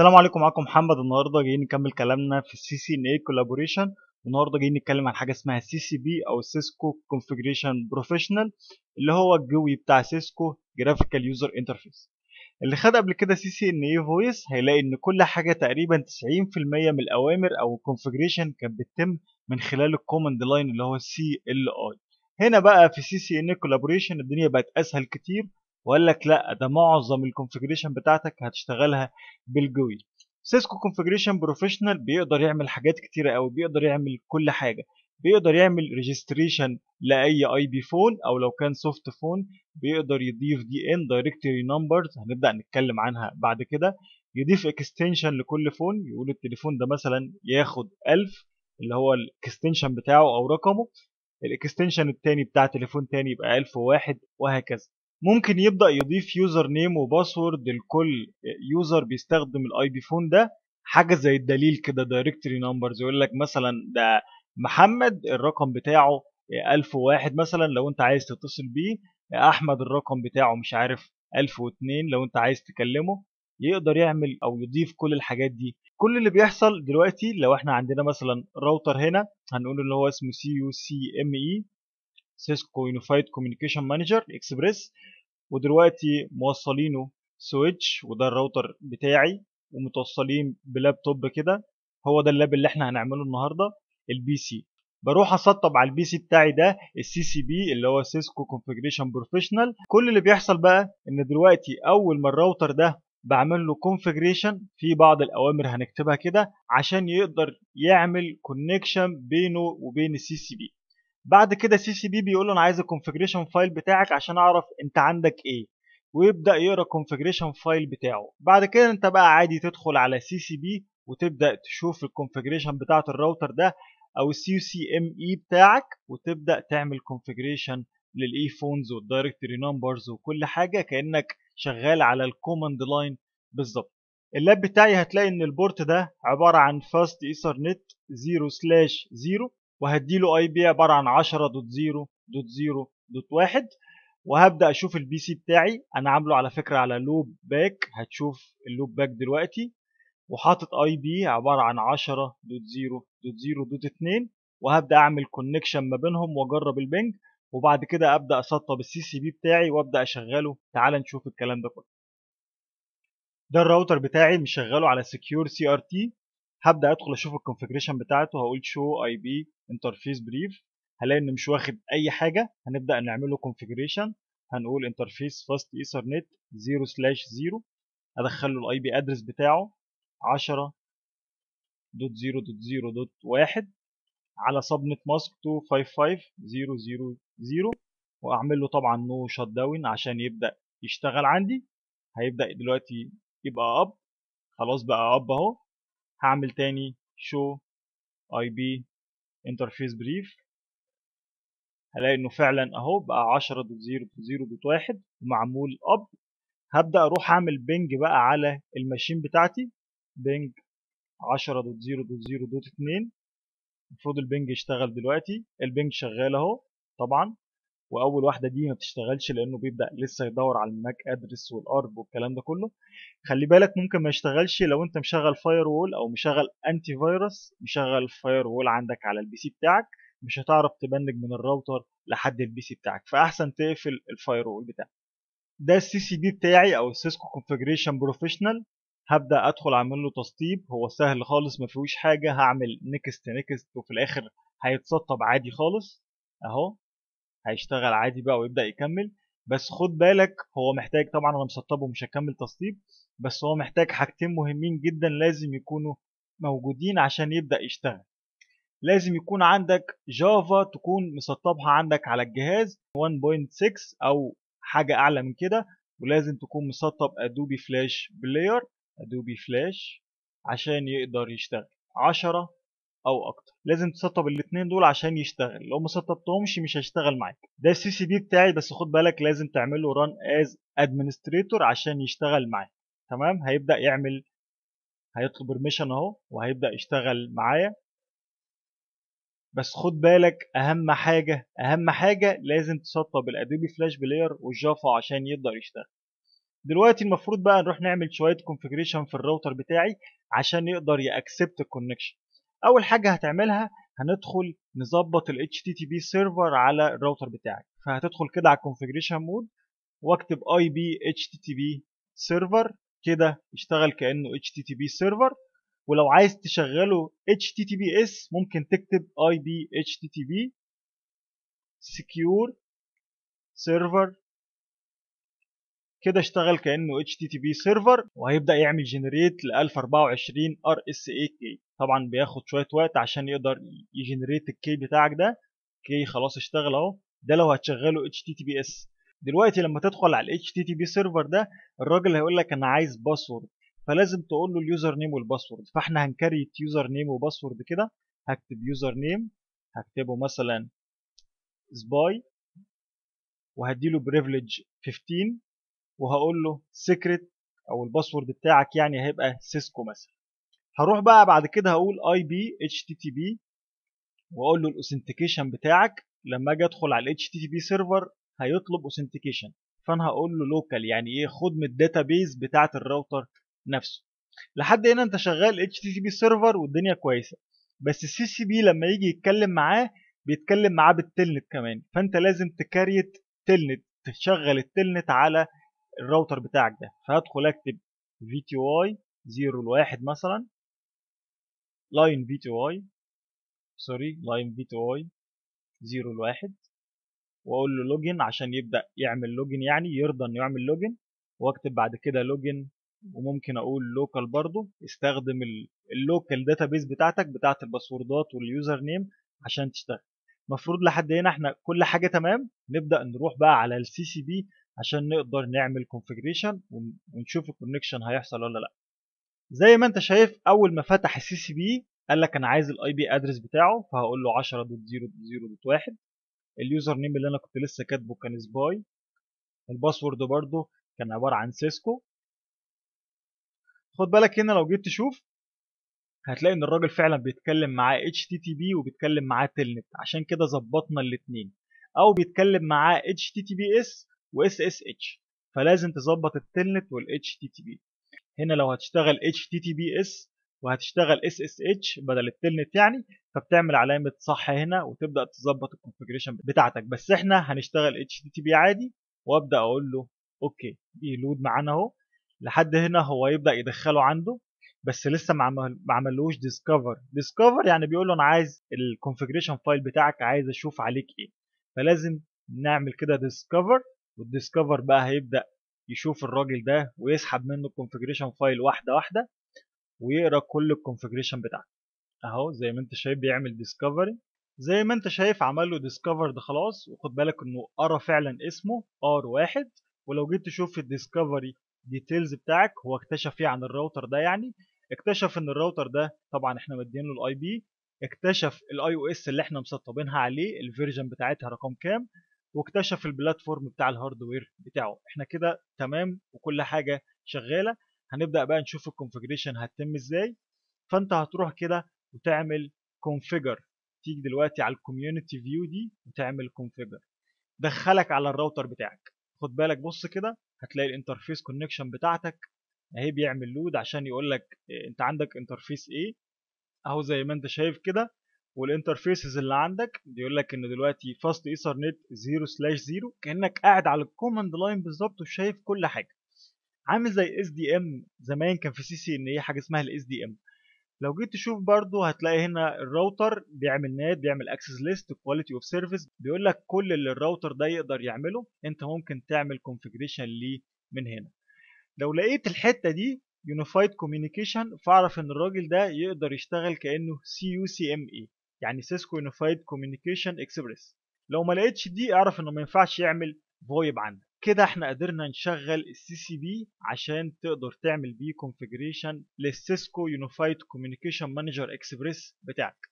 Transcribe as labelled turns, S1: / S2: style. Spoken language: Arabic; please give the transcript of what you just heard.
S1: السلام عليكم معاكم محمد النهارده جايين نكمل كلامنا في السي سي ان اي كولابوريشن والنهارده جايين نتكلم عن حاجه اسمها سي سي بي او سيسكو كونفيجريشن بروفيشنال اللي هو الجوي بتاع سيسكو جرافيكال يوزر انترفيس اللي خد قبل كده سي سي ان اي فويس هيلاقي ان كل حاجه تقريبا 90% من الاوامر او الكونفيجريشن كانت بتتم من خلال الكوماند لاين اللي هو السي ال اي هنا بقى في سي سي ان كولابوريشن الدنيا بقت اسهل كتير وقال لك لا ده معظم الكونفجريشن بتاعتك هتشتغلها بالجوي سيسكو كونفجريشن بروفيشنال بيقدر يعمل حاجات كتيرة قوي بيقدر يعمل كل حاجة بيقدر يعمل ريجستريشن لاي اي بي فون او لو كان سوفت فون بيقدر يضيف دي ان دايركتوري نمبرز هنبدا نتكلم عنها بعد كده يضيف اكستنشن لكل فون يقول التليفون ده مثلا ياخد 1000 اللي هو الاكستنشن بتاعه او رقمه الاكستنشن الثاني بتاع تليفون ثاني يبقى 1001 وهكذا ممكن يبدا يضيف يوزر نيم وباسورد لكل يوزر بيستخدم الاي بي فون ده حاجه زي الدليل كده دايركتري نمبرز يقول لك مثلا ده محمد الرقم بتاعه 1001 مثلا لو انت عايز تتصل بيه احمد الرقم بتاعه مش عارف 1002 لو انت عايز تكلمه يقدر يعمل او يضيف كل الحاجات دي كل اللي بيحصل دلوقتي لو احنا عندنا مثلا راوتر هنا هنقول ان هو اسمه سي يو سي ام اي سيسكو يونيفايد كوميونيكيشن مانجر اكسبريس ودلوقتي موصلينه سويتش وده الراوتر بتاعي ومتوصلين بلابتوب كده هو ده اللاب اللي احنا هنعمله النهارده البي سي بروح اسطب على البي سي بتاعي ده السي سي بي اللي هو سيسكو كونفجريشن بروفيشنال كل اللي بيحصل بقى ان دلوقتي اول ما الراوتر ده بعمل له كونفجريشن في بعض الاوامر هنكتبها كده عشان يقدر يعمل كونكشن بينه وبين السي سي بي بعد كده سي سي بي بيقول له انا عايز الكونفجريشن فايل بتاعك عشان اعرف انت عندك ايه ويبدا يقرا الكونفجريشن فايل بتاعه بعد كده انت بقى عادي تدخل على سي سي بي وتبدا تشوف الكونفجريشن بتاعه الراوتر ده او السي سي ام اي بتاعك وتبدا تعمل كونفجريشن للايفونز والدايركتري نمبرز وكل حاجه كانك شغال على الكوماند لاين بالظبط اللاب بتاعي هتلاقي ان البورت ده عباره عن فاست ايثرنت 0 سلاش 0 وهديله اي بي عباره عن 10.0.0.1 وهبدا اشوف البي سي بتاعي انا عامله على فكره على لوب باك هتشوف اللوب باك دلوقتي وحاطط اي بي عباره عن 10.0.0.2 وهبدا اعمل كونكشن ما بينهم واجرب البنج وبعد كده ابدا اسطب السي سي بي بتاعي وابدا اشغله تعال نشوف الكلام ده كله ده الراوتر بتاعي مشغله على سكيور سي ار تي هبدا ادخل اشوف الكونفيجريشن بتاعته هقول شو اي بي انترفيس بريف هلاقي ان مش واخد اي حاجه هنبدا نعمل له كونفجريشن هنقول انترفيس فاست ايثرنت 0 سلاش 0 ادخل له الاي بي ادرس بتاعه 10.0.0.1 على 0 دوت على سبنت ماسك 255000 واعمل له طبعا نو شت داون عشان يبدا يشتغل عندي هيبدا دلوقتي يبقى اب خلاص بقى اب اهو هعمل تاني شو اي بي انترفيس بريف هلاقي انه فعلا اهو بقى 10.0.0.1 ومعمول اب هبدا اروح اعمل بنج بقى على الماشين بتاعتي بنج 10.0.0.2 المفروض البنج يشتغل دلوقتي البنج شغال اهو طبعا واول واحده دي ما بتشتغلش لانه بيبدا لسه يدور على الماك ادرس والارب والكلام ده كله خلي بالك ممكن ما يشتغلش لو انت مشغل فاير وول او مشغل انتي فيروس مشغل فاير وول عندك على البي سي بتاعك مش هتعرف تبنج من الراوتر لحد البي سي بتاعك فاحسن تقفل الفاير وول بتاعك ده السي سي دي بتاعي او السيسكو كونفجريشن بروفيشنال هبدا ادخل اعمل له تسطيب هو سهل خالص ما فيهوش حاجه هعمل نيكست نيكست وفي الاخر هيتسطب عادي خالص اهو هيشتغل عادي بقى ويبدا يكمل بس خد بالك هو محتاج طبعا انا مسطبه مش هكمل تسطيب بس هو محتاج حاجتين مهمين جدا لازم يكونوا موجودين عشان يبدا يشتغل لازم يكون عندك جافا تكون مسطبها عندك على الجهاز 1.6 او حاجه اعلى من كده ولازم تكون مسطب ادوبي فلاش بلاير ادوبي فلاش عشان يقدر يشتغل 10 او اكتر لازم تسطب الاثنين دول عشان يشتغل لو ما سطبتهمش مش هيشتغل معاك ده السي سي بي بتاعي بس خد بالك لازم تعمل له ران از ادمنستريتور عشان يشتغل معاك تمام هيبدا يعمل هيطلب بيرميشن اهو وهيبدا يشتغل معايا بس خد بالك اهم حاجه اهم حاجه لازم تسطب الادوبي فلاش بلاير والجافا عشان يقدر يشتغل دلوقتي المفروض بقى نروح نعمل شويه كونفيجريشن في الراوتر بتاعي عشان يقدر ياكسبت الكونكشن اول حاجه هتعملها هندخل نظبط ال HTTP سيرفر على الراوتر بتاعك فهتدخل كده على Configuration مود واكتب IP HTTP سيرفر كده اشتغل كانه HTTP سيرفر ولو عايز تشغله HTTPS ممكن تكتب IP HTTP secure server كده اشتغل كانه اتش تي تي بي سيرفر وهيبدا يعمل جنريت ل 1024 ار اس اي كي طبعا بياخد شويه وقت عشان يقدر يجنريت الكي بتاعك ده كي خلاص اشتغل اهو ده لو هتشغله اتش تي تي بي اس دلوقتي لما تدخل على الاتش تي تي بي سيرفر ده الراجل هيقول لك انا عايز باسورد فلازم تقول له اليوزر نيم والباسورد فاحنا هنكريت يوزر نيم وباسورد كده هكتب يوزر نيم هكتبه مثلا سباي وهديله بريفليج 15 وهقول له سيكريت او الباسورد بتاعك يعني هيبقى سيسكو مثلا هروح بقى بعد كده هقول اي بي اتش تي تي بي واقول له الاوثنتيكيشن بتاعك لما اجي ادخل على الاتش تي تي بي سيرفر هيطلب اوثنتيكيشن فانا هقول له لوكال يعني ايه خد من الداتا بيز بتاعه الراوتر نفسه لحد هنا انت شغال اتش تي تي بي سيرفر والدنيا كويسه بس السي سي بي لما يجي يتكلم معاه بيتكلم معاه بالتلنت كمان فانت لازم تكريت تلنت تشغل التلنت على الراوتر بتاعك ده فهدخل اكتب في تي واي 0 1 مثلا لاين في تي واي سوري لاين في تي واي 0 1 واقول له لوجن عشان يبدا يعمل لوجن يعني يرضى انه يعمل لوجن واكتب بعد كده لوجن وممكن اقول لوكال برضو استخدم اللوكال داتابيز بتاعتك بتاعت الباسوردات واليوزر نيم عشان تشتغل المفروض لحد هنا احنا كل حاجه تمام نبدا نروح بقى على السي سي بي عشان نقدر نعمل كونفجريشن ونشوف الكونكشن هيحصل ولا لا زي ما انت شايف اول ما فتح السي سي بي قال لك انا عايز الاي بي ادرس بتاعه فهقول له 10.0.0.1 اليوزر نيم اللي انا كنت لسه كاتبه كان سباي الباسورد برضه كان عباره عن سيسكو خد بالك هنا لو جيت تشوف هتلاقي ان الراجل فعلا بيتكلم معاه اتش تي تي بي وبيتكلم معاه تلنت عشان كده ظبطنا الاثنين او بيتكلم معاه اتش تي تي بي اس واس اس اتش فلازم تظبط التلنت والاتش تي تي بي هنا لو هتشتغل اتش تي تي بي اس وهتشتغل اس اس اتش بدل التلنت يعني فبتعمل علامه صح هنا وتبدا تظبط الكونفجريشن بتاعتك بس احنا هنشتغل اتش تي تي بي عادي وابدا اقول له اوكي بيلود معانا اهو لحد هنا هو يبدا يدخله عنده بس لسه ما عملوش ديسكفر ديسكفر يعني بيقول له انا عايز الكونفجريشن فايل بتاعك عايز اشوف عليك ايه فلازم نعمل كده ديسكفر والديسكفر بقى هيبدا يشوف الراجل ده ويسحب منه الكونفجريشن فايل واحده واحده ويقرا كل الكونفجريشن بتاعته اهو زي ما انت شايف بيعمل ديسكفري زي ما انت شايف عمل له ديسكفر ده خلاص وخد بالك انه قرا فعلا اسمه ار واحد ولو جيت تشوف الديسكفري ديتيلز بتاعك هو اكتشف ايه عن الراوتر ده يعني اكتشف ان الراوتر ده طبعا احنا مدين له الاي بي اكتشف الاي او اس اللي احنا مسطبينها عليه الفيرجن بتاعتها رقم كام واكتشف البلاتفورم بتاع الهاردوير بتاعه احنا كده تمام وكل حاجه شغاله هنبدا بقى نشوف الكونفجريشن هتتم ازاي فانت هتروح كده وتعمل كونفجر تيجي دلوقتي على الكوميونتي فيو دي وتعمل كونفجر دخلك على الراوتر بتاعك خد بالك بص كده هتلاقي الانترفيس كونكشن بتاعتك اهي بيعمل لود عشان يقول لك إيه، انت عندك انترفيس ايه اهو زي ما انت شايف كده والانترفيسز اللي عندك بيقول لك ان دلوقتي فاست ايثرنت 0 سلاش 0 كانك قاعد على الكوماند لاين بالظبط وشايف كل حاجه عامل زي اس دي ام زمان كان في سي سي ان هي حاجه اسمها الاس دي ام لو جيت تشوف برضو هتلاقي هنا الراوتر بيعمل نات بيعمل اكسس ليست كواليتي اوف سيرفيس بيقول لك كل اللي الراوتر ده يقدر يعمله انت ممكن تعمل كونفجريشن ليه من هنا لو لقيت الحته دي يونيفايد كوميونيكيشن فاعرف ان الراجل ده يقدر يشتغل كانه سي يو سي ام اي يعني سيسكو يونيفايد كوميونيكيشن اكسبريس لو ما لقيتش دي اعرف انه ما ينفعش يعمل فويب عندك كده احنا قدرنا نشغل السي سي بي عشان تقدر تعمل بيه كونفيجريشن للسيسكو يونيفايد كوميونيكيشن مانجر اكسبريس بتاعك